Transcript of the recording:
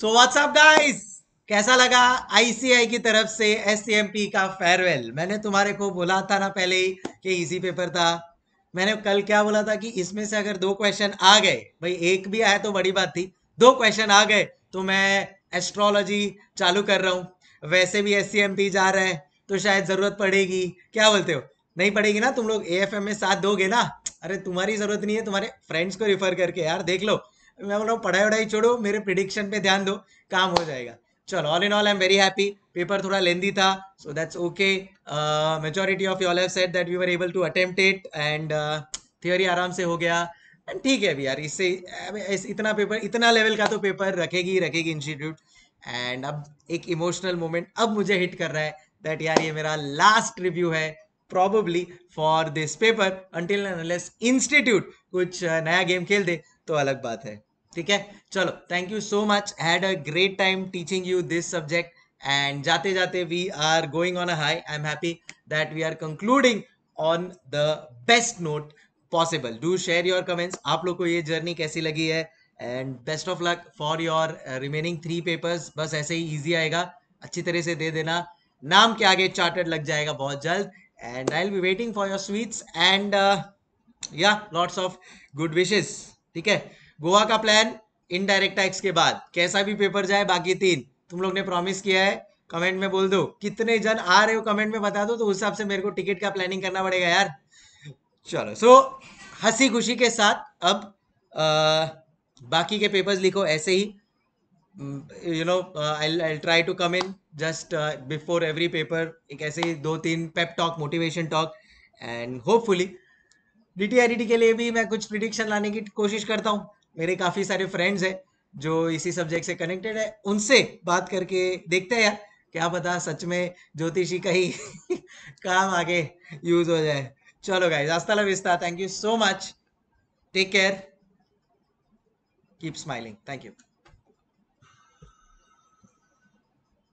so what's up guys कैसा लगा ICI की तरफ से एस का फेयरवेल मैंने तुम्हारे को बोला था ना पहले ही कि इजी पेपर था मैंने कल क्या बोला था कि इसमें से अगर दो क्वेश्चन आ गए भाई एक भी आया तो बड़ी बात थी दो क्वेश्चन आ गए तो मैं एस्ट्रोलॉजी चालू कर रहा हूँ वैसे भी एस जा रहा है तो शायद जरूरत पड़ेगी क्या बोलते हो नहीं पड़ेगी ना तुम लोग ए में साथ दोगे ना अरे तुम्हारी जरूरत नहीं है तुम्हारे फ्रेंड्स को रिफर करके यार देख लो मैं बोल रहा हूँ पढ़ाई वढ़ाई छोड़ो मेरे प्रिडिक्शन पे ध्यान दो काम हो जाएगा चलो all in all I am very happy paper थोड़ा लेंदी था so that's okay majority of you all said that we were able to attempt it and theory आराम से हो गया एंड ठीक है अभी यार इससे इस इतना पेपर इतना लेवल का तो पेपर रखेगी रखेगी इंस्टीट्यूट एंड अब एक इमोशनल मोमेंट अब मुझे हिट कर रहा है दैट यार ये मेरा लास्ट रिव्यू है probably for this paper until institute कुछ uh, नया गेम खेल दे तो अलग बात है ठीक है चलो thank you so much had a great time teaching you this subject and जाते जाते we are going on a high I am happy that we are concluding on the best note possible do share your comments आप लोग को ये journey कैसी लगी है and best of luck for your remaining three papers बस ऐसे ही easy आएगा अच्छी तरह से दे देना नाम के आगे चार्टर्ड लग जाएगा बहुत जल्द and I will be waiting for your sweets and या लॉट्स ऑफ गुड विशेस ठीक है गोवा का प्लान इनडायरेक्ट टैक्स के बाद कैसा भी पेपर जाए बाकी तीन तुम लोग ने प्रॉमिस किया है कमेंट में बोल दो कितने जन आ रहे हो कमेंट में बता दो तो उस हिसाब से मेरे को टिकट का प्लानिंग करना पड़ेगा यार चलो सो so, हंसी खुशी के साथ अब आ, बाकी के पेपर्स लिखो ऐसे ही you know I I try to come in just before every paper एक ऐसे ही दो तीन pep talk motivation talk and hopefully D T के लिए भी मैं कुछ प्रिडिक्शन लाने की कोशिश करता हूँ मेरे काफ़ी सारे फ्रेंड्स हैं जो इसी सब्जेक्ट से कनेक्टेड है उनसे बात करके देखते हैं यार क्या पता सच में ज्योतिषी कहीं काम आगे यूज हो जाए चलो गाइज आस्ता विस्ता thank you so much take care keep smiling thank you